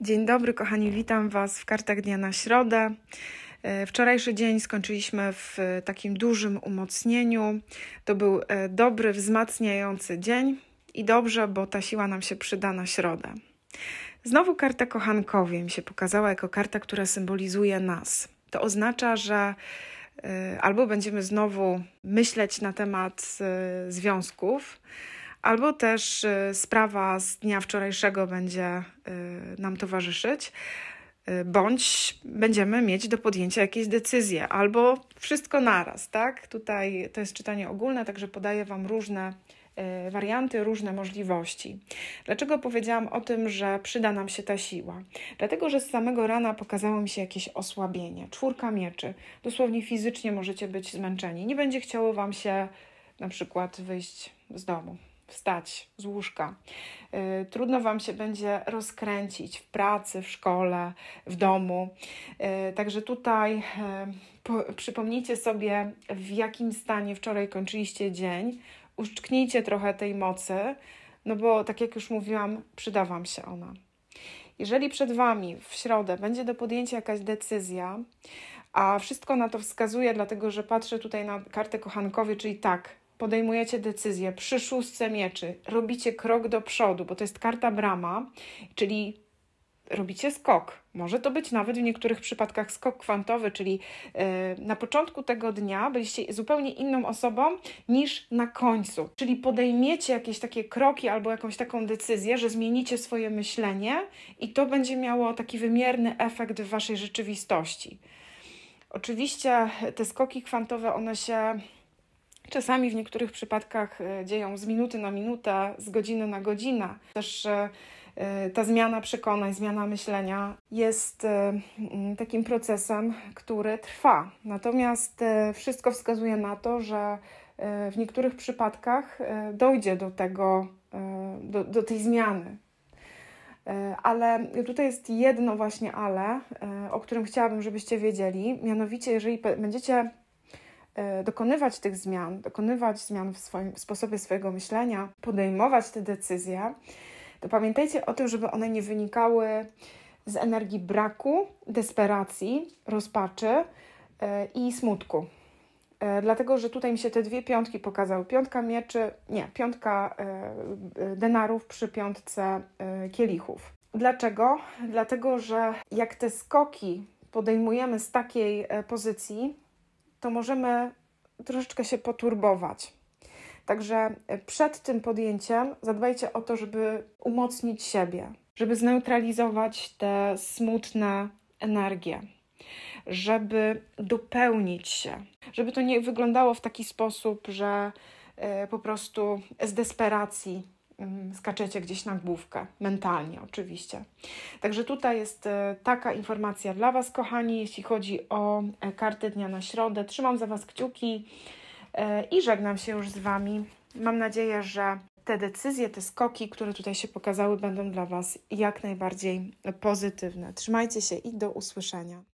Dzień dobry, kochani, witam Was w kartach dnia na środę. E, wczorajszy dzień skończyliśmy w e, takim dużym umocnieniu. To był e, dobry, wzmacniający dzień i dobrze, bo ta siła nam się przyda na środę. Znowu karta kochankowie mi się pokazała jako karta, która symbolizuje nas. To oznacza, że albo będziemy znowu myśleć na temat związków, albo też y, sprawa z dnia wczorajszego będzie y, nam towarzyszyć, y, bądź będziemy mieć do podjęcia jakieś decyzje, albo wszystko naraz, tak? Tutaj to jest czytanie ogólne, także podaję Wam różne warianty, różne możliwości. Dlaczego powiedziałam o tym, że przyda nam się ta siła? Dlatego, że z samego rana pokazało mi się jakieś osłabienie. Czwórka mieczy. Dosłownie fizycznie możecie być zmęczeni. Nie będzie chciało Wam się na przykład wyjść z domu wstać z łóżka. Y, trudno Wam się będzie rozkręcić w pracy, w szkole, w domu. Y, także tutaj y, po, przypomnijcie sobie, w jakim stanie wczoraj kończyliście dzień. Uszczknijcie trochę tej mocy, no bo tak jak już mówiłam, przyda Wam się ona. Jeżeli przed Wami w środę będzie do podjęcia jakaś decyzja, a wszystko na to wskazuje, dlatego że patrzę tutaj na kartę kochankowie, czyli tak, podejmujecie decyzję przy szóstce mieczy, robicie krok do przodu, bo to jest karta brama, czyli robicie skok. Może to być nawet w niektórych przypadkach skok kwantowy, czyli e, na początku tego dnia byliście zupełnie inną osobą niż na końcu. Czyli podejmiecie jakieś takie kroki albo jakąś taką decyzję, że zmienicie swoje myślenie i to będzie miało taki wymierny efekt w waszej rzeczywistości. Oczywiście te skoki kwantowe, one się Czasami w niektórych przypadkach e, dzieją z minuty na minutę, z godziny na godzinę. Też e, e, ta zmiana przekonań, zmiana myślenia jest takim procesem, który trwa. Natomiast wszystko wskazuje na to, że w niektórych przypadkach dojdzie do tego, do, do tej zmiany. Ale tutaj jest jedno właśnie ale, o którym chciałabym, żebyście wiedzieli. Mianowicie, jeżeli będziecie E, dokonywać tych zmian, dokonywać zmian w, swoim, w sposobie swojego myślenia, podejmować te decyzje, to pamiętajcie o tym, żeby one nie wynikały z energii braku, desperacji, rozpaczy e, i smutku. E, dlatego, że tutaj mi się te dwie piątki pokazały. Piątka mieczy, nie, piątka denarów przy piątce kielichów. Dlaczego? Dlatego, że jak te skoki podejmujemy z takiej pozycji, to możemy troszeczkę się poturbować. Także e, przed tym podjęciem zadbajcie o to, żeby umocnić siebie, żeby zneutralizować te smutne energie, żeby dopełnić się, żeby to nie wyglądało w taki sposób, że e, po prostu z desperacji Mm, skaczecie gdzieś na główkę, mentalnie oczywiście. Także tutaj jest e, taka informacja dla Was, kochani, jeśli chodzi o e, karty dnia na środę. Trzymam za Was kciuki e, i żegnam się już z Wami. Mam nadzieję, że te decyzje, te skoki, które tutaj się pokazały, będą dla Was jak najbardziej pozytywne. Trzymajcie się i do usłyszenia.